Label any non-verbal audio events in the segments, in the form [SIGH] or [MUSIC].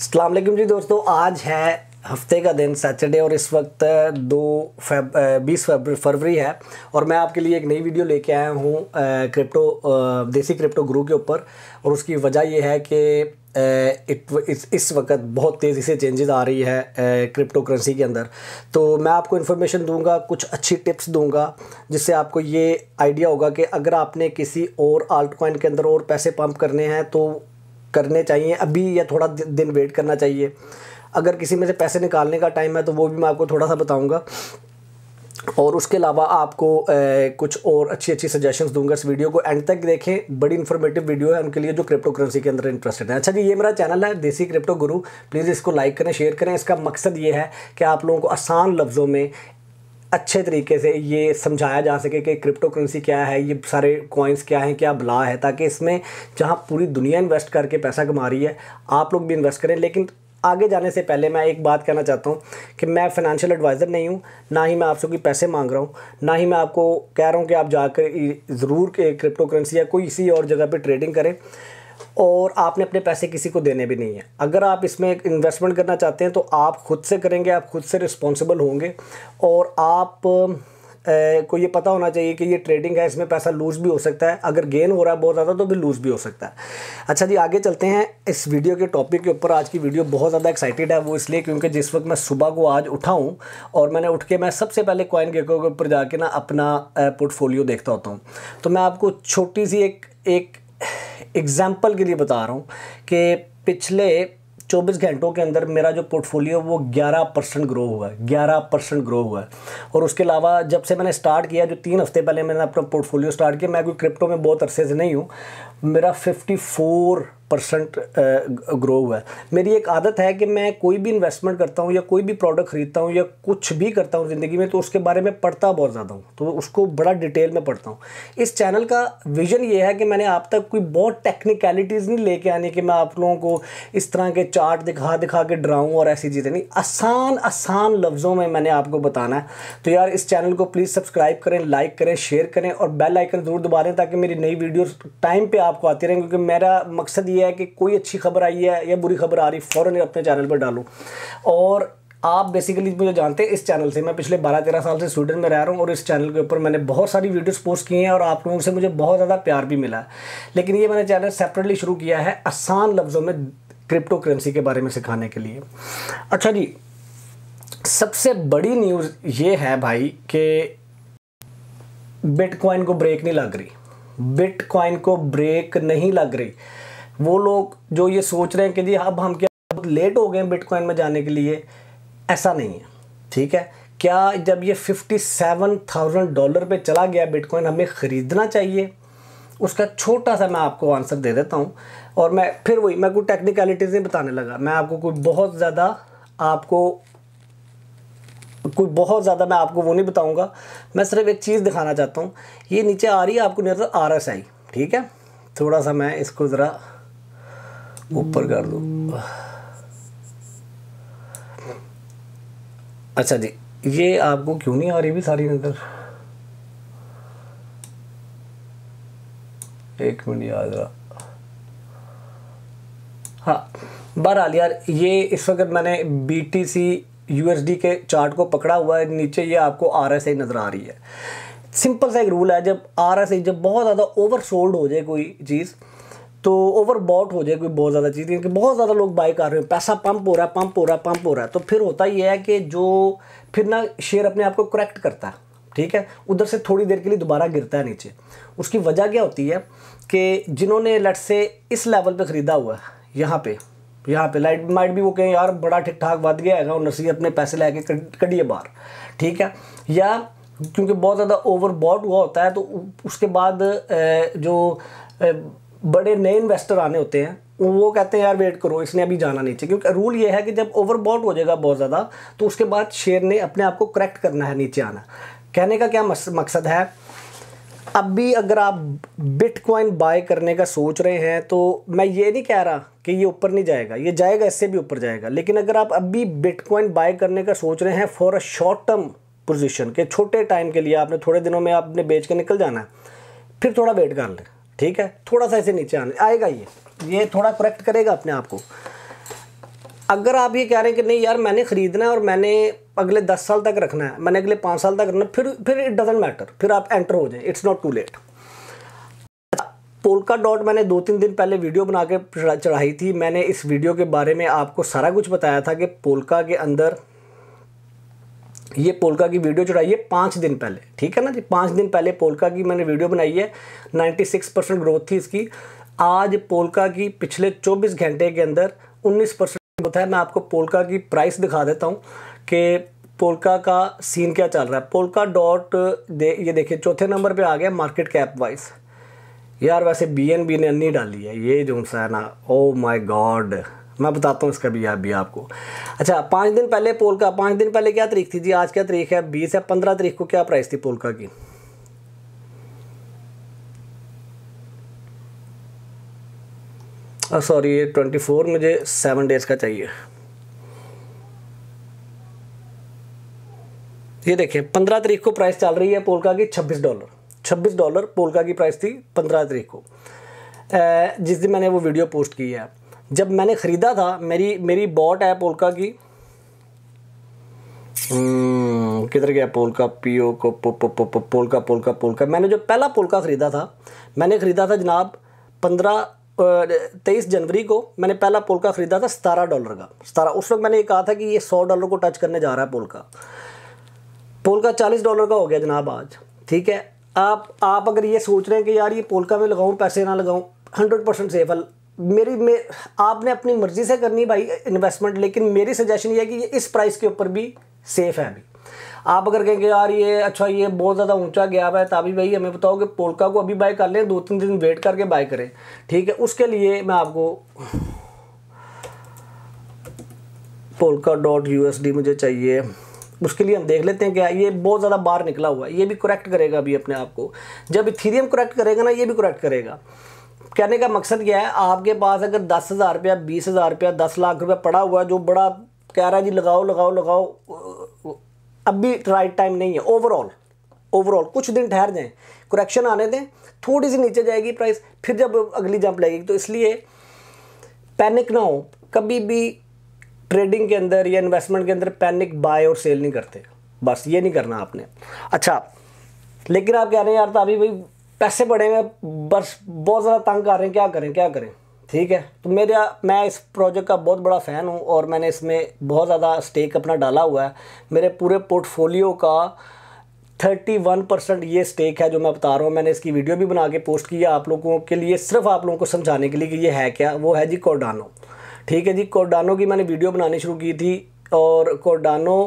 असलम जी दोस्तों आज है हफ्ते का दिन सैटरडे और इस वक्त दो फेब बीस फरवरी है और मैं आपके लिए एक नई वीडियो लेके आया हूँ क्रिप्टो देसी क्रिप्टो गुरु के ऊपर और उसकी वजह यह है कि इट इस इस वक्त बहुत तेज़ी से चेंजेस आ रही है क्रिप्टो करेंसी के अंदर तो मैं आपको इन्फॉर्मेशन दूंगा कुछ अच्छी टिप्स दूंगा जिससे आपको ये आइडिया होगा कि अगर आपने किसी और आल्ट कॉइन के अंदर और पैसे पंप करने हैं तो करने चाहिए अभी या थोड़ा दिन वेट करना चाहिए अगर किसी में से पैसे निकालने का टाइम है तो वो भी मैं आपको थोड़ा सा बताऊँगा और उसके अलावा आपको ए, कुछ और अच्छी अच्छी सजेशंस दूंगा इस वीडियो को एंड तक देखें बड़ी इन्फॉर्मेटिव वीडियो है उनके लिए जो क्रिप्टो करेंसी के अंदर इंटरेस्टेड है अच्छा जी ये मेरा चैनल है देसी क्रिप्टो गुरु प्लीज़ इसको लाइक करें शेयर करें इसका मकसद ये है कि आप लोगों को आसान लफ्ज़ों में अच्छे तरीके से ये समझाया जा सके कि क्रिप्टो करेंसी क्या है ये सारे कॉइन्स क्या हैं क्या बला है ताकि इसमें जहाँ पूरी दुनिया इन्वेस्ट करके पैसा कमा रही है आप लोग भी इन्वेस्ट करें लेकिन आगे जाने से पहले मैं एक बात कहना चाहता हूँ कि मैं फाइनेंशियल एडवाइज़र नहीं हूँ ना ही मैं आपसे कोई पैसे मांग रहा हूँ ना ही मैं आपको कह रहा हूँ कि आप जाकर ज़रूर क्रिप्टो करेंसी या कोई इसी और जगह पर ट्रेडिंग करें और आपने अपने पैसे किसी को देने भी नहीं है अगर आप इसमें इन्वेस्टमेंट करना चाहते हैं तो आप खुद से करेंगे आप खुद से रिस्पॉन्सिबल होंगे और आप ए, को ये पता होना चाहिए कि ये ट्रेडिंग है इसमें पैसा लूज भी हो सकता है अगर गेन हो रहा है बहुत ज़्यादा तो भी लूज भी हो सकता है अच्छा जी आगे चलते हैं इस वीडियो के टॉपिक के ऊपर आज की वीडियो बहुत ज़्यादा एक्साइटेड है वो इसलिए क्योंकि जिस वक्त मैं सुबह को आज उठा हूँ और मैंने उठ के मैं सबसे पहले कॉइन गेको के ऊपर जाके ना अपना पोर्टफोलियो देखता होता हूँ तो मैं आपको छोटी सी एक एक एग्ज़ाम्पल के लिए बता रहा हूँ कि पिछले 24 घंटों के अंदर मेरा जो पोर्टफोलियो वो 11 परसेंट ग्रो हुआ है 11 परसेंट ग्रो हुआ है और उसके अलावा जब से मैंने स्टार्ट किया जो तीन हफ्ते पहले मैंने अपना पोर्टफोलियो स्टार्ट किया मैं कोई क्रिप्टो में बहुत अरसे से नहीं हूँ मेरा 54 परसेंट ग्रो हुआ है मेरी एक आदत है कि मैं कोई भी इन्वेस्टमेंट करता हूँ या कोई भी प्रोडक्ट खरीदता हूँ या कुछ भी करता हूँ ज़िंदगी में तो उसके बारे में पढ़ता बहुत ज़्यादा हूँ तो उसको बड़ा डिटेल में पढ़ता हूँ इस चैनल का विज़न ये है कि मैंने आप तक कोई बहुत टेक्निकलिटीज़ नहीं लेके आने कि मैं आप लोगों को इस तरह के चार्ट दिखा दिखा के डराऊँ और ऐसी चीज़ें नहीं आसान आसान लफ्ज़ों में मैंने आपको बताना है तो यार इस चैनल को प्लीज़ सब्सक्राइब करें लाइक करें शेयर करें और बेल आइकन ज़रूर दबा दें ताकि मेरी नई वीडियो टाइम पर आपको आती रहें क्योंकि मेरा मकसद ये है कि कोई अच्छी खबर आई है या बुरी खबर आ रही फ़ौरन अपने चैनल पर डालूँ और आप बेसिकली मुझे जानते हैं इस चैनल से मैं पिछले 12-13 साल से स्वीडन में रह रहा हूँ और इस चैनल के ऊपर मैंने बहुत सारी वीडियोस पोस्ट किए हैं और आप लोगों से मुझे बहुत ज़्यादा प्यार भी मिला है लेकिन ये मैंने चैनल सेपरेटली शुरू किया है आसान लफ्ज़ों में क्रिप्टो करेंसी के बारे में सिखाने के लिए अच्छा जी सबसे बड़ी न्यूज़ ये है भाई कि बिटकॉइन को ब्रेक नहीं लग रही बिटकॉइन को ब्रेक नहीं लग रही वो लोग जो ये सोच रहे हैं कि जी अब हम क्या बहुत लेट हो गए बिटकॉइन में जाने के लिए ऐसा नहीं है ठीक है क्या जब ये फिफ्टी सेवन थाउजेंड डॉलर पे चला गया बिटकॉइन हमें ख़रीदना चाहिए उसका छोटा सा मैं आपको आंसर दे देता हूँ और मैं फिर वही मैं कोई टेक्निकलिटीज़ नहीं बताने लगा मैं आपको कोई बहुत ज़्यादा आपको कोई बहुत ज़्यादा मैं आपको वो नहीं बताऊँगा मैं सिर्फ एक चीज़ दिखाना चाहता हूँ ये नीचे आ रही है आपको नज़र आर एस आई ठीक है थोड़ा सा मैं इसको ज़रा ऊपर कर दूँ अच्छा जी ये आपको क्यों नहीं आ रही भी सारी नज़र एक मिनट याद रहा हाँ बहरहाल यार ये इस वक्त मैंने बी टी सी यूएसडी के चार्ट को पकड़ा हुआ है नीचे ये आपको आर एस आई नज़र आ रही है सिंपल सा एक रूल है जब आर एस आई जब बहुत ज़्यादा ओवर सोल्ड हो जाए कोई चीज़ तो ओवरबॉट हो जाए कोई बहुत ज़्यादा चीज़ क्योंकि बहुत ज़्यादा लोग बाई कर रहे हैं पैसा पंप हो रहा है पंप हो रहा है पंप हो रहा है तो फिर होता ये है कि जो फिर ना शेयर अपने आप को करेक्ट करता है ठीक है उधर से थोड़ी देर के लिए दोबारा गिरता है नीचे उसकी वजह क्या होती है कि जिन्होंने लट से इस लेवल पे ख़रीदा हुआ है यहाँ पे यहाँ पे लाइट माइट भी वो कहें यार बड़ा ठीक ठाक बद गया है और नर्सरी अपने पैसे ला के कटिए बाहर ठीक है या क्योंकि बहुत ज़्यादा ओवर बॉड हुआ होता है तो उसके बाद जो बड़े नए इन्वेस्टर आने होते हैं वो कहते हैं यार वेट करो इसने अभी जाना नीचे क्योंकि रूल ये है कि जब ओवरबॉट हो जाएगा बहुत ज़्यादा तो उसके बाद शेयर ने अपने आप को करेक्ट करना है नीचे आना कहने का क्या मकसद है अब भी अगर आप बिटकॉइन बाय करने का सोच रहे हैं तो मैं ये नहीं कह रहा कि ये ऊपर नहीं जाएगा ये जाएगा इससे भी ऊपर जाएगा लेकिन अगर आप अब भी बिटकॉइन बाय करने का सोच रहे हैं for a short term position के छोटे टाइम के लिए आपने थोड़े दिनों में आपने बेच के निकल जाना है फिर थोड़ा वेट कर लें ठीक है थोड़ा सा इसे नीचे आने आएगा ये ये थोड़ा करेक्ट करेगा अपने आप को अगर आप ये कह रहे हैं कि नहीं यार मैंने ख़रीदना है और मैंने अगले दस साल तक रखना है मैंने अगले पाँच साल तक रखना फिर फिर इट डजेंट मैटर फिर आप एंटर हो जाए it's not too late Polkadot मैंने दो तीन दिन पहले वीडियो बना के चढ़ाई थी मैंने इस वीडियो के बारे में आपको सारा कुछ बताया था कि पोलका के अंदर ये पोलका की वीडियो चढ़ाई है पाँच दिन पहले ठीक है ना जी पाँच दिन पहले पोलका की मैंने वीडियो बनाई है 96 परसेंट ग्रोथ थी इसकी आज पोलका की पिछले 24 घंटे के अंदर 19 परसेंट पता है मैं आपको पोलका की प्राइस दिखा देता हूँ कि पोलका का सीन क्या चल रहा है पोलका डॉट दे ये देखिए चौथे नंबर पे आ गया मार्केट कैप वाइज यार वैसे बीएनबी ने अन्नी डाली है ये जो सा है ना ओ माय गॉड मैं बताता हूँ इसका भी अभी आपको अच्छा पाँच दिन पहले पोलका पाँच दिन पहले क्या तारीख थी जी आज क्या तारीख है बीस या पंद्रह तारीख को क्या प्राइस थी पोलका की सॉरी हाँ, ये ट्वेंटी फोर मुझे सेवन डेज़ का चाहिए ये देखिए पंद्रह तारीख को प्राइस चल रही है पोलका की छब्बीस डॉलर छब्बीस डॉलर पोलका की प्राइस थी पंद्रह तारीख को जिस दिन मैंने वो वीडियो पोस्ट की है जब मैंने ख़रीदा था मेरी मेरी बॉट है पोलका की हम्म, किधर गया पोलका पीओ को पो, पो, पो, पो, पोलका पोलका पोलका मैंने जो पहला पोलका ख़रीदा था मैंने ख़रीदा था जनाब पंद्रह तेईस जनवरी को मैंने पहला पोल का ख़रीदा था सतारह डॉलर का सतारह उस वक्त मैंने ये कहा था कि ये सौ डॉलर को टच करने जा रहा है पोल का पोल का चालीस डॉलर का हो गया जनाब आज ठीक है आप आप अगर ये सोच रहे हैं कि यार ये पोल का मैं लगाऊँ पैसे ना लगाऊँ हंड्रेड परसेंट सेफ है मेरी मे आपने अपनी मर्ज़ी से करनी भाई इन्वेस्टमेंट लेकिन मेरी सजेशन ये है कि ये इस प्राइस के ऊपर भी सेफ़ है अभी आप अगर कहेंगे यार ये अच्छा ये बहुत ज़्यादा ऊंचा गया है तभी भाई हमें बताओ कि पोलका को अभी बाय कर लें दो तीन दिन वेट करके बाय करें ठीक है उसके लिए मैं आपको पोलका डॉट यू मुझे चाहिए उसके लिए हम देख लेते हैं क्या ये बहुत ज़्यादा बाहर निकला हुआ है ये भी करेक्ट करेगा अभी अपने आप को जब इथीरियम करेक्ट करेगा ना ये भी करेक्ट करेगा कहने का मकसद क्या है आपके पास अगर दस हज़ार रुपया बीस हज़ार रुपया दस लाख रुपया पड़ा हुआ है जो बड़ा कह रहा है जी लगाओ लगाओ लगाओ अभी भी राइट टाइम नहीं है ओवरऑल ओवरऑल कुछ दिन ठहर जाएं करेक्शन आने दें थोड़ी सी नीचे जाएगी प्राइस फिर जब अगली जंप लगेगी तो इसलिए पैनिक ना हो कभी भी ट्रेडिंग के अंदर या इन्वेस्टमेंट के अंदर पैनिक बाय और सेल नहीं करते बस ये नहीं करना आपने अच्छा लेकिन आप कह रहे हैं यार तो अभी भाई पैसे पड़े हुए बस बहुत ज़्यादा तंग कर रहे हैं क्या करें क्या करें ठीक है तो मेरा मैं इस प्रोजेक्ट का बहुत बड़ा फ़ैन हूँ और मैंने इसमें बहुत ज़्यादा स्टेक अपना डाला हुआ है मेरे पूरे पोर्टफोलियो का थर्टी वन परसेंट ये स्टेक है जो मैं बता रहा हूँ मैंने इसकी वीडियो भी बना के पोस्ट किया आप लोगों के लिए सिर्फ आप लोगों को समझाने के लिए कि ये है क्या वो है जी कोडानो ठीक है जी कोडानो की मैंने वीडियो बनानी शुरू की थी और कोडानो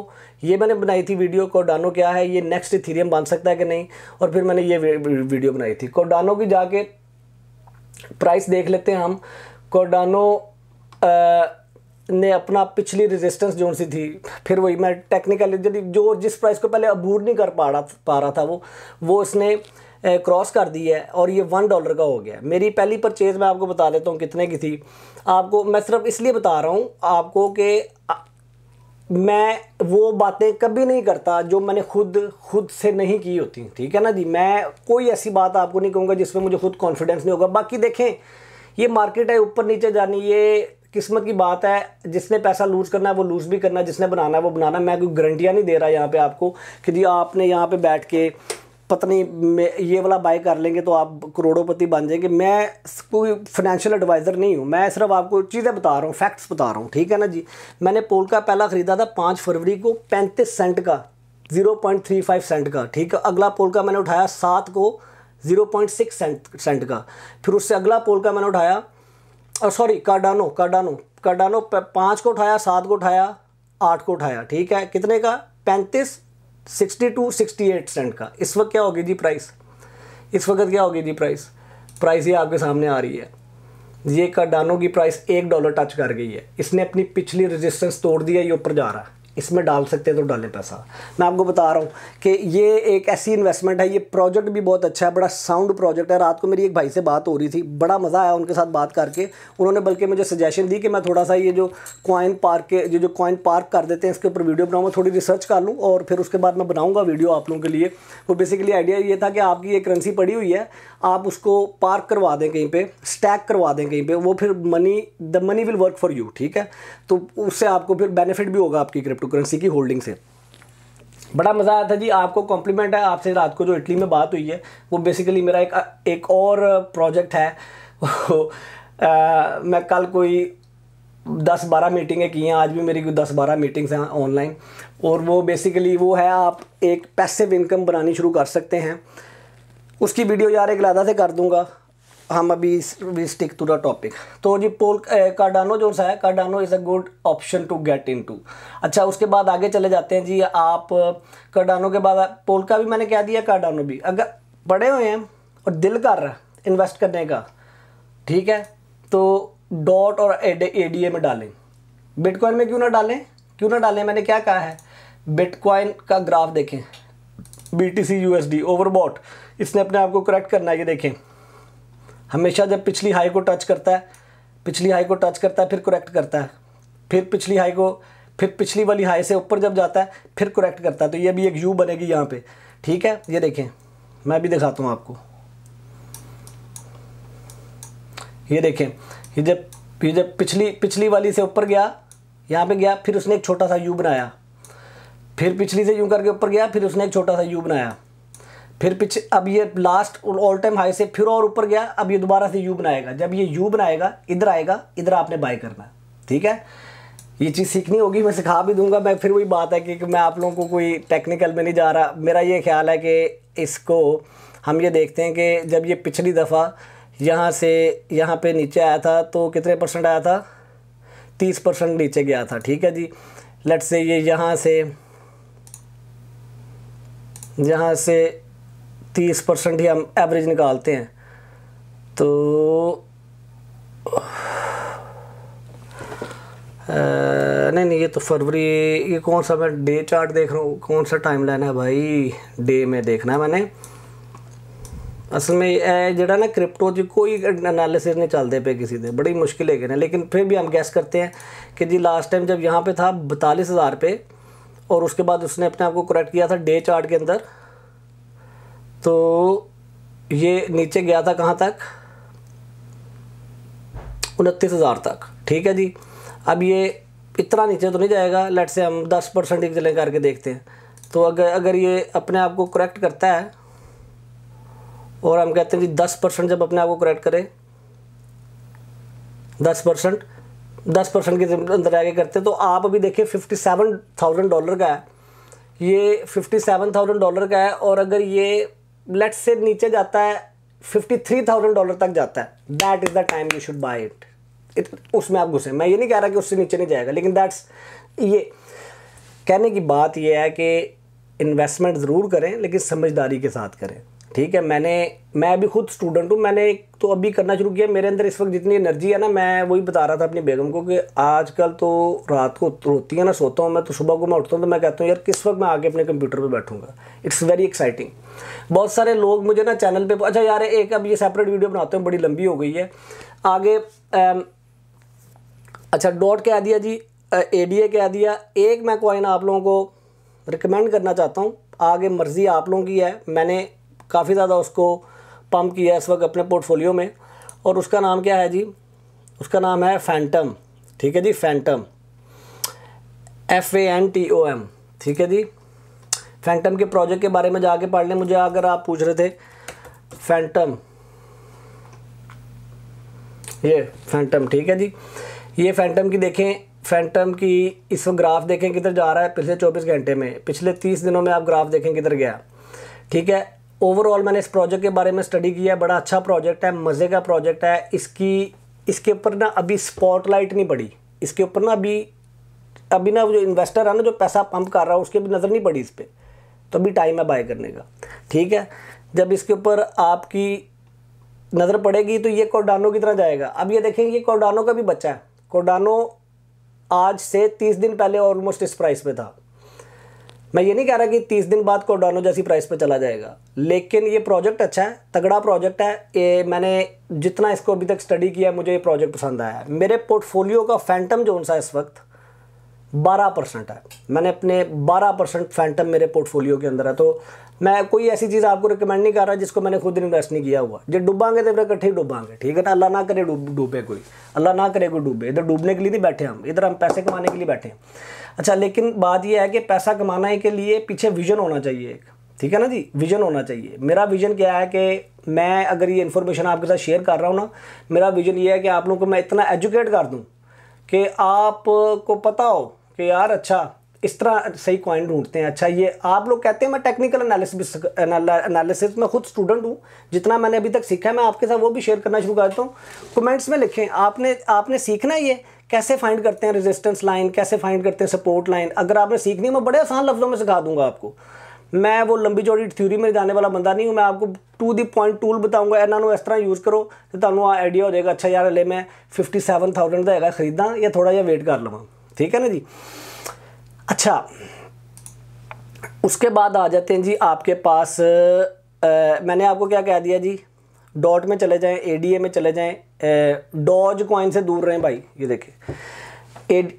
ये मैंने बनाई थी वीडियो कोडानो क्या है ये नेक्स्ट थीरियम बन सकता है कि नहीं और फिर मैंने ये वीडियो बनाई थी कोडानो की जाके प्राइस देख लेते हैं हम कोडानो ने अपना पिछली रेजिस्टेंस जोन सी थी फिर वही मैं टेक्निकली यदि जो जिस प्राइस को पहले अबूर नहीं कर पा रहा पा रहा था वो वो इसने क्रॉस कर दी है और ये वन डॉलर का हो गया मेरी पहली परचेज़ मैं आपको बता देता हूँ कितने की थी आपको मैं सिर्फ इसलिए बता रहा हूँ आपको कि मैं वो बातें कभी नहीं करता जो मैंने खुद खुद से नहीं की होती ठीक है ना जी मैं कोई ऐसी बात आपको नहीं कहूँगा जिसमें मुझे खुद कॉन्फिडेंस नहीं होगा बाकी देखें ये मार्केट है ऊपर नीचे जानी ये किस्मत की बात है जिसने पैसा लूज़ करना है वो लूज़ भी करना है जिसने बनाना है वो बनाना है मैं कोई गारंटियाँ नहीं दे रहा यहाँ पे आपको कि जी आपने यहाँ पे बैठ के पता नहीं ये वाला बाय कर लेंगे तो आप करोड़ोपति बन जाएंगे मैं कोई फाइनेंशियल एडवाइज़र नहीं हूँ मैं सिर्फ आपको चीज़ें बता रहा हूँ फैक्ट्स बता रहा हूँ ठीक है ना जी मैंने पोल का पहला ख़रीदा था पाँच फरवरी को पैंतीस सेंट का zero point three five cent का ठीक है अगला पोल का मैंने उठाया सात को zero point six cent cent का फिर उससे अगला पोल का मैंने उठाया और सॉरी कार्डानो कार्डानो कार्डानो पाँच को उठाया सात को उठाया आठ को उठाया ठीक है कितने का पैंतीस sixty two sixty eight cent का इस वक्त क्या होगी जी प्राइस इस वक्त क्या होगी जी प्राइस प्राइस ये आपके सामने आ रही है ये कार्डानो की प्राइस एक डॉलर टच कर गई है इसने अपनी पिछली रेजिस्टेंस तोड़ दिया ये ऊपर जा रहा है इसमें डाल सकते हैं तो डालें पैसा मैं आपको बता रहा हूँ कि ये एक ऐसी इन्वेस्टमेंट है ये प्रोजेक्ट भी बहुत अच्छा है बड़ा साउंड प्रोजेक्ट है रात को मेरी एक भाई से बात हो रही थी बड़ा मज़ा आया उनके साथ बात करके उन्होंने बल्कि मुझे सजेशन दी कि मैं थोड़ा सा ये जो कॉइन पार्क के ये जो कॉइन पार्क कर देते हैं इसके ऊपर वीडियो बनाऊँ थोड़ी रिसर्च कर लूँ और फिर उसके बाद मैं बनाऊँगा वीडियो आप लोगों के लिए वो बेसिकली आइडिया ये था कि आपकी ये करेंसी पड़ी हुई है आप उसको पार्क करवा दें कहीं पे स्टैक करवा दें कहीं पे वो फिर money the money will work for you ठीक है तो उससे आपको फिर बेनिफिट भी होगा आपकी क्रिप्टो करेंसी की होल्डिंग से बड़ा मज़ा आया था जी आपको कॉम्प्लीमेंट है आपसे रात को जो इटली में बात हुई है वो बेसिकली मेरा एक एक और प्रोजेक्ट है आ, [LAUGHS] मैं कल कोई दस बारह मीटिंगें की हैं आज भी मेरी कोई दस बारह मीटिंग्स हैं ऑनलाइन और वो बेसिकली वो है आप एक पैसिव इनकम बनानी शुरू कर सकते हैं उसकी वीडियो यार एक लादा से कर दूंगा हम अभी we stick to the topic तो जी पोल कार्डानो जो सा है Cardano is a good option to get in to अच्छा उसके बाद आगे चले जाते हैं जी आप कार्डानो के बाद पोल का भी मैंने क्या दिया कार्डानो भी अगर पढ़े हुए हैं और दिल कर रहा है इन्वेस्ट करने का ठीक है तो डॉट और ए डी ए में डालें बिटकॉइन में क्यों ना डालें क्यों ना डालें मैंने क्या कहा है बिटकॉइन का ग्राफ देखें B T C U S D overbought इसने अपने आप को करेक्ट करना है ये देखें हमेशा जब पिछली हाई को टच करता है पिछली हाई को टच करता है फिर करेक्ट करता है फिर पिछली हाई को फिर पिछली वाली हाई से ऊपर जब जाता है फिर करेक्ट करता है तो ये भी एक यू बनेगी यहाँ पे ठीक है ये देखें मैं भी दिखाता हूँ आपको ये देखें ये जब ये जब पिछली पिछली वाली से ऊपर गया यहाँ पे गया फिर उसने एक छोटा सा यू बनाया फिर पिछली से यू करके ऊपर गया फिर उसने एक छोटा सा यू बनाया फिर पीछे अब ये लास्ट ऑल टाइम हाई से फिर और ऊपर गया अब ये दोबारा से यू बनाएगा जब ये यू बनाएगा इधर आएगा इधर आपने बाय करना ठीक है ये चीज़ सीखनी होगी मैं सिखा भी दूंगा मैं फिर वही बात है कि, कि मैं आप लोगों को कोई टेक्निकल में नहीं जा रहा मेरा ये ख्याल है कि इसको हम ये देखते हैं कि जब ये पिछली दफ़ा यहाँ से यहाँ पे नीचे आया था तो कितने परसेंट आया था तीस परसेंट नीचे गया था ठीक है जी लट से ये यहाँ से यहाँ से तीस परसेंट ही हम एवरेज निकालते हैं तो नहीं नहीं ये तो फरवरी ये कौन सा मैं डे चार्ट देख रहा हूँ कौन सा टाइम लाइन है भाई डे में देखना है मैंने असल में जड़ा ना क्रिप्टो जी कोई एनालिसिस नहीं चलते पे किसी दे बड़ी मुश्किल है ना लेकिन फिर भी हम गैस करते हैं कि जी लास्ट टाइम जब यहाँ पे था बतालीस हज़ार पे और उसके बाद उसने अपने आप को करेक्ट किया था डे चार्ट के अंदर तो ये नीचे गया था कहाँ तक उनतीस हज़ार तक ठीक है जी अब ये इतना नीचे तो नहीं जाएगा लेट से हम दस परसेंट एक करके देखते हैं तो अगर अगर ये अपने आप को करेक्ट करता है और हम कहते हैं कि दस परसेंट जब अपने आप को करेक्ट करे दस परसेंट दस परसेंट के अंदर आगे करते हैं तो आप अभी देखिए फिफ्टी सेवन थाउजेंड डॉलर का है ये फिफ्टी सेवन थाउजेंड डॉलर का है और अगर ये लेट्स से नीचे जाता है फिफ्टी थ्री थाउजेंड डॉलर तक जाता है that is the time you should buy it उसमें आप घुसे मैं ये नहीं कह रहा कि उससे नीचे नहीं जाएगा लेकिन दैट्स ये कहने की बात यह है कि इन्वेस्टमेंट ज़रूर करें लेकिन समझदारी के साथ करें ठीक है मैंने मैं अभी खुद स्टूडेंट हूँ मैंने तो अभी करना शुरू किया मेरे अंदर इस वक्त जितनी एनर्जी है ना मैं वही बता रहा था अपनी बेगम को कि आजकल तो रात को रोती है ना सोता हूँ मैं तो सुबह को मैं उठता हूँ तो मैं कहता हूँ यार किस वक्त मैं आके अपने कंप्यूटर पर बैठूंगा इट्स वेरी एक्साइटिंग बहुत सारे लोग मुझे ना चैनल पर अच्छा यार एक अब ये सेपरेट वीडियो बनाते हैं बड़ी लंबी हो गई है आगे अच्छा डॉट कह दिया जी ए डी ए कह दिया एक मैं कॉइन आप लोगों को रिकमेंड करना चाहता हूँ आगे मर्ज़ी आप लोगों की है मैंने काफ़ी ज़्यादा उसको पम्प किया इस वक्त अपने पोर्टफोलियो में और उसका नाम क्या है जी उसका नाम है फैंटम ठीक है जी Phantom F A N T O M ठीक है जी फैंटम के प्रोजेक्ट के बारे में जाके पढ़ लें मुझे अगर आप पूछ रहे थे फैंटम ये फैंटम ठीक है जी ये फैंटम की देखें फैंटम की इस वक्त ग्राफ देखें किधर जा रहा है पिछले 24 घंटे में पिछले 30 दिनों में आप ग्राफ देखें किधर गया ठीक है ओवरऑल मैंने इस प्रोजेक्ट के बारे में स्टडी किया है बड़ा अच्छा प्रोजेक्ट है मज़े का प्रोजेक्ट है इसकी इसके ऊपर ना अभी स्पॉटलाइट नहीं पड़ी इसके ऊपर ना अभी अभी ना जो इन्वेस्टर है ना जो पैसा पंप कर रहा है उसकी भी नज़र नहीं पड़ी इस पर तो अभी टाइम है बाय करने का ठीक है जब इसके ऊपर आपकी नज़र पड़ेगी तो ये कोडानो की तरह जाएगा अब ये देखेंगे ये कोडानो का भी बच्चा है कोडानो आज से तीस दिन पहले ऑलमोस्ट इस प्राइस पे था मैं ये नहीं कह रहा कि तीस दिन बाद कोडानो जैसी प्राइस पर चला जाएगा लेकिन ये प्रोजेक्ट अच्छा है तगड़ा प्रोजेक्ट है ये मैंने जितना इसको अभी तक स्टडी किया मुझे ये प्रोजेक्ट पसंद आया है मेरे पोर्टफोलियो का फैंटम जोन सा इस वक्त बारह परसेंट है मैंने अपने बारह परसेंट फैंटम मेरे पोर्टफोलियो के अंदर है तो मैं कोई ऐसी चीज़ आपको रिकमेंड नहीं कर रहा जिसको मैंने खुद इन्वेस्ट नहीं किया हुआ जब डूबांगे तो फिर इकट्ठे डूबांगे ठीक है ना अल्लाह ना करे डूबे कोई अल्लाह ना करे कोई डूबे इधर डूबने के लिए नहीं बैठे हम इधर हम पैसे कमाने के लिए बैठे हैं अच्छा लेकिन बात यह है कि पैसा कमाने के लिए पीछे विजन होना चाहिए एक ठीक है ना जी विजन होना चाहिए मेरा विजन क्या है कि मैं अगर ये इन्फॉर्मेशन आपके साथ शेयर कर रहा हूँ ना मेरा विजन ये है कि आप लोगों को मैं इतना एजुकेट कर दूँ कि आपको पता हो कि यार अच्छा इस तरह सही कॉइन ढूंढते हैं अच्छा ये आप लोग कहते हैं मैं टेक्निकल एनालिसिस एनालिसिस में खुद स्टूडेंट हूँ जितना मैंने अभी तक सीखा है मैं आपके साथ वो भी शेयर करना शुरू करता हूँ कमेंट्स में लिखें आपने आपने सीखना ये कैसे फाइंड करते हैं रेजिस्टेंस लाइन कैसे फाइंड करते हैं सपोर्ट लाइन अगर आपने सीखनी है मैं बड़े आसान लफ्ज़ों में सिखा दूंगा आपको मैं वो लंबी चौड़ी थ्यूरी में जाने वाला बंदा नहीं हूँ मैं आपको टू दी पॉइंट टूल बताऊंगा ਇਹਨਾਂ इस तरह यूज़ करो तो ਤੇ आइडिया हो जाएगा अच्छा यार ਅੱਛਾ मैं फिफ्टी सैवन थाउजेंड का है खरीदा या थोड़ा जहा वेट कर लवा ठीक है ना जी अच्छा उसके बाद आ जाते हैं जी आपके पास आ, मैंने आपको क्या कह दिया जी डॉट में चले जाएं ए में चले जाएं डॉज कॉइन से दूर रहें भाई ये देखिए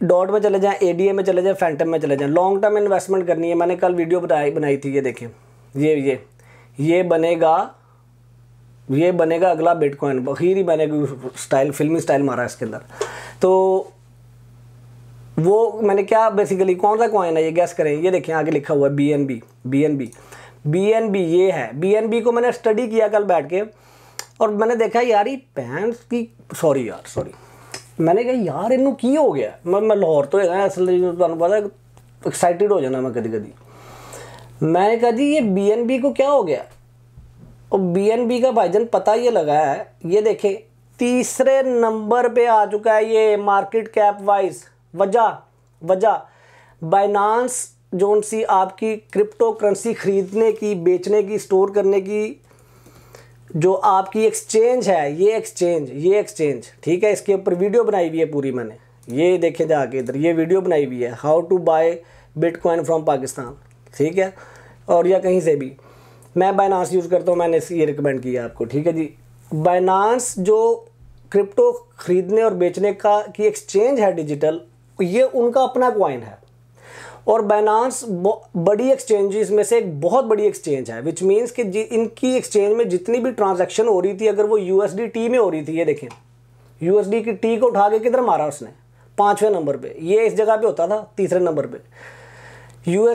डॉट में चले जाएं ए में चले जाएं फैंटम में चले जाएं लॉन्ग टर्म इन्वेस्टमेंट करनी है मैंने कल वीडियो बनाई बनाई थी ये देखिए ये ये ये बनेगा ये बनेगा अगला बिटकॉइन बखीर ही मैंने स्टाइल फिल्मी स्टाइल मारा इसके अंदर तो वो मैंने क्या बेसिकली कौन सा कॉइन है ये गैस करें ये देखें आगे लिखा हुआ है B N B B N B B N B ये है बी एन बी को मैंने स्टडी किया कल बैठ के और मैंने देखा यार ये पैंस की सॉरी यार सॉरी मैंने कहा यार इनू की हो गया मैं मैं लाहौर तो है असल तुम्हें पता एक्साइटेड हो जाना मैं कभी कभी मैंने कहा जी ये बी एन बी को क्या हो गया और बी एन बी का भाईजन पता ये लगा है ये देखें तीसरे नंबर पे आ चुका है ये मार्केट कैप वाइज वजह वजह बाइनांस जोन सी आपकी क्रिप्टो करेंसी ख़रीदने की बेचने की स्टोर करने की जो आपकी एक्सचेंज है ये एक्सचेंज ये एक्सचेंज ठीक है इसके ऊपर वीडियो बनाई हुई है पूरी मैंने ये देखे जाके इधर ये वीडियो बनाई हुई है how to buy bitcoin from Pakistan ठीक है और या कहीं से भी मैं बाइनांस यूज़ करता हूँ मैंने ये रिकमेंड किया आपको ठीक है जी बाइनांस जो क्रिप्टो ख़रीदने और बेचने का की एक्सचेंज है डिजिटल ये उनका अपना क्वाइन है और बाइनांस बड़ी एक्सचेंजेस में से एक बहुत बड़ी एक्सचेंज है विच मीन्स कि इनकी एक्सचेंज में जितनी भी ट्रांजेक्शन हो रही थी अगर वो टी में हो रही थी ये देखें यू की टी को उठा के किधर मारा उसने पाँचवें नंबर पे ये इस जगह पे होता था तीसरे नंबर पे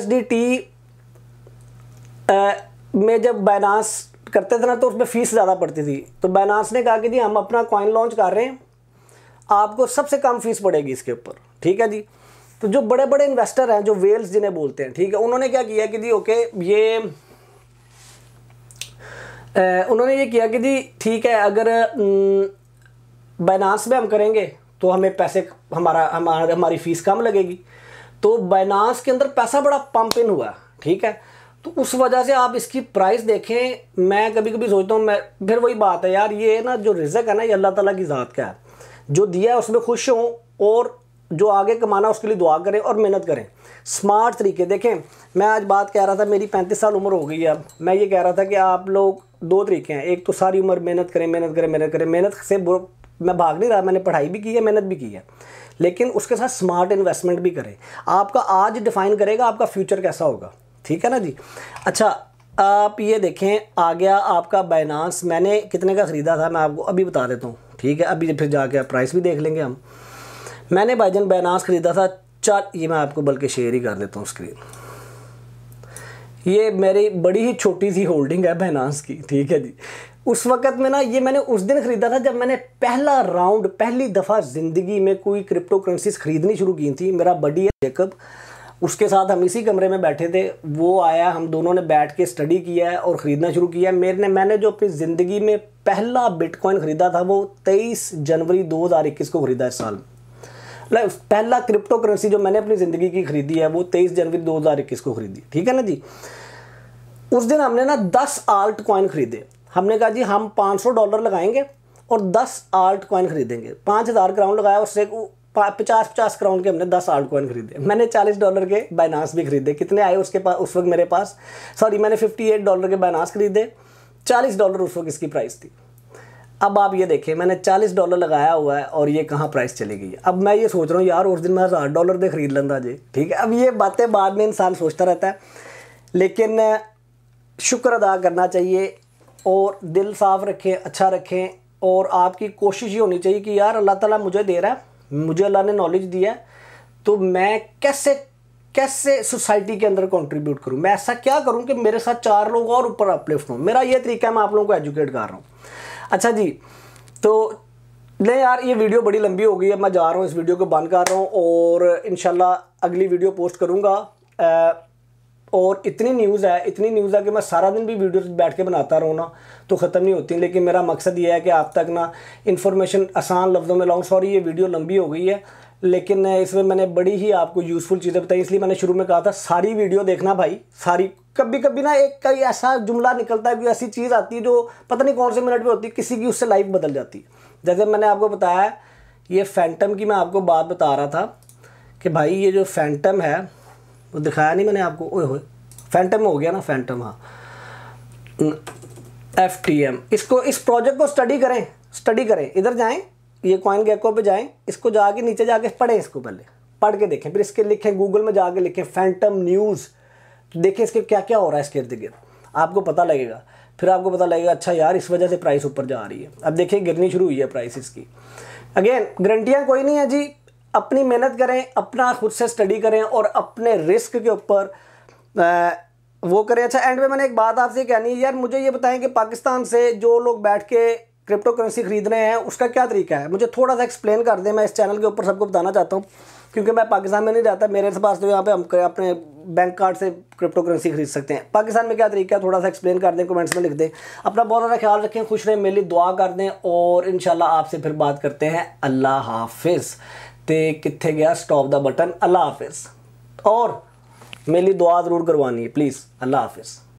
डी टी में जब बाइनांस करते थे ना तो उसमें फ़ीस ज़्यादा पड़ती थी तो बाइनांस ने कहा कि जी हम अपना कॉइन लॉन्च कर रहे हैं आपको सबसे कम फीस पड़ेगी इसके ऊपर ठीक है जी तो जो बड़े बड़े इन्वेस्टर हैं जो वेल्स जिन्हें बोलते हैं ठीक है उन्होंने क्या किया कि जी ओके ये ए, उन्होंने ये किया कि जी ठीक है अगर बाइनास में हम करेंगे तो हमें पैसे हमारा हमारा हमारी फ़ीस कम लगेगी तो बाइनास के अंदर पैसा बड़ा पम्प इन हुआ ठीक है तो उस वजह से आप इसकी प्राइस देखें मैं कभी कभी सोचता हूँ मैं फिर वही बात है यार ये ना जो रिजक है ना ये अल्लाह ताला की ज़ात का है जो दिया है उसमें खुश हों और जो आगे कमाना उसके लिए दुआ करें और मेहनत करें स्मार्ट तरीके देखें मैं आज बात कह रहा था मेरी पैंतीस साल उम्र हो गई है अब मैं ये कह रहा था कि आप लोग दो तरीके हैं एक तो सारी उम्र मेहनत करें मेहनत करें मेहनत करें मेहनत से मैं भाग नहीं रहा मैंने पढ़ाई भी की है मेहनत भी की है लेकिन उसके साथ स्मार्ट इन्वेस्टमेंट भी करें आपका आज डिफाइन करेगा आपका फ्यूचर कैसा होगा ठीक है ना जी अच्छा आप ये देखें आ गया आपका बाइनांस मैंने कितने का ख़रीदा था मैं आपको अभी बता देता हूँ ठीक है अभी फिर जाके प्राइस भी देख लेंगे हम मैंने भाईजन बैनास ख़रीदा था चार ये मैं आपको बल्कि शेयर ही कर देता हूँ स्क्रीन ये मेरी बड़ी ही छोटी सी होल्डिंग है बैनास की ठीक है जी उस वक्त में ना ये मैंने उस दिन ख़रीदा था जब मैंने पहला राउंड पहली दफ़ा ज़िंदगी में कोई क्रिप्टो करेंसीज ख़रीदनी शुरू की थी मेरा बडी है जेकब उसके साथ हम इसी कमरे में बैठे थे वो आया हम दोनों ने बैठ के स्टडी किया है और ख़रीदना शुरू किया मेरे ने मैंने जो अपनी ज़िंदगी में पहला बिटकॉइन ख़रीदा था वो तेईस जनवरी 2021 को ख़रीदा इस साल में लाइक मतलब पहला क्रिप्टो करेंसी जो मैंने अपनी ज़िंदगी की खरीदी है वो तेईस जनवरी दो हज़ार इक्कीस को खरीदी ठीक है ना जी उस दिन हमने ना दस आल्ट कॉइन खरीदे हमने कहा जी हम पाँच सौ डॉलर लगाएंगे और दस आल्ट कॉइन खरीदेंगे पाँच हज़ार क्राउन लगाया उससे पचास पचास क्राउन के हमने दस आल्ट कॉइन खरीदे मैंने चालीस डॉलर के बाइनास भी खरीदे कितने आए उसके पास उस वक्त मेरे पास सॉरी मैंने फिफ्टी एट डॉलर के बाइनास खरीदे चालीस डॉलर उस वक्त इसकी प्राइस थी अब आप ये देखें मैंने चालीस डॉलर लगाया हुआ है और ये कहाँ प्राइस चली गई अब मैं ये सोच रहा हूँ यार उस दिन मैं हज़ार डॉलर दे खरीद लंदा जी ठीक है अब ये बातें बाद में इंसान सोचता रहता है लेकिन शुक्र अदा करना चाहिए और दिल साफ़ रखें अच्छा रखें और आपकी कोशिश ये होनी चाहिए कि यार अल्लाह ताला मुझे दे रहा है मुझे अल्लाह ने नॉलेज दिया है तो मैं कैसे कैसे सोसाइटी के अंदर कंट्रीब्यूट करूं मैं ऐसा क्या करूं कि मेरे साथ चार लोग और ऊपर अपलिफ्ट हूँ मेरा ये तरीका है मैं आप लोगों को एजुकेट कर रहा हूं अच्छा जी तो नहीं यार ये वीडियो बड़ी लंबी हो गई है मैं जा रहा हूँ इस वीडियो को बंद कर रहा हूँ और इन अगली वीडियो पोस्ट करूँगा और इतनी न्यूज़ है इतनी न्यूज़ है कि मैं सारा दिन भी वीडियो बैठ के बनाता रहूँ ना तो ख़त्म नहीं होती लेकिन मेरा मकसद ये है कि आप तक ना इन्फॉर्मेशन आसान लफ्ज़ों में लाऊँ सॉरी ये वीडियो लंबी हो गई है लेकिन इसमें मैंने बड़ी ही आपको यूज़फुल चीज़ें बताई इसलिए मैंने शुरू में कहा था सारी वीडियो देखना भाई सारी कभी कभी ना एक कई ऐसा जुमला निकलता है कोई ऐसी चीज़ आती है जो पता नहीं कौन से मिनट में होती है किसी की उससे लाइफ बदल जाती है जैसे मैंने आपको बताया ये फैंटम की मैं आपको बात बता रहा था कि भाई ये जो फैंटम है वो दिखाया नहीं मैंने आपको ओए होए फैंटम हो गया ना फैंटम हाँ एफ टी एम इसको इस प्रोजेक्ट को स्टडी करें स्टडी करें इधर जाएं ये कॉइन गेको पे जाएं इसको जाके नीचे जाके पढ़ें इसको पहले पढ़ के देखें फिर इसके लिखें गूगल में जाके लिखें फैंटम न्यूज़ तो देखें इसके क्या क्या हो रहा है इसके इर्द गिर्द आपको पता लगेगा फिर आपको पता लगेगा अच्छा यार इस वजह से प्राइस ऊपर जा रही है अब देखिए गिरनी शुरू हुई है प्राइस इसकी अगेन गारंटियाँ कोई नहीं है जी अपनी मेहनत करें अपना खुद से स्टडी करें और अपने रिस्क के ऊपर वो करें अच्छा एंड में मैंने एक बात आपसे कहनी है यार मुझे ये बताएं कि पाकिस्तान से जो लोग बैठ के क्रिप्टो करेंसी खरीद रहे हैं उसका क्या तरीका है मुझे थोड़ा सा एक्सप्लेन कर दें मैं इस चैनल के ऊपर सबको बताना चाहता हूँ क्योंकि मैं पाकिस्तान में नहीं रहता मेरे पास तो यहाँ पे हम अपने बैंक कार्ड से क्रिप्टो करेंसी खरीद सकते हैं पाकिस्तान में क्या तरीका है थोड़ा सा एक्सप्लेन कर दें कमेंट्स में लिख दें अपना बहुत ज़्यादा ख्याल रखें खुश रहें मेरी दुआ कर दें और इन आपसे फिर बात करते हैं अल्लाह हाफिज़ तो कितने गया स्टॉप द बटन अल्लाह हाफिज़ और मेरी दुआ ज़रूर करवानी है प्लीज़ अल्लाह हाफिज़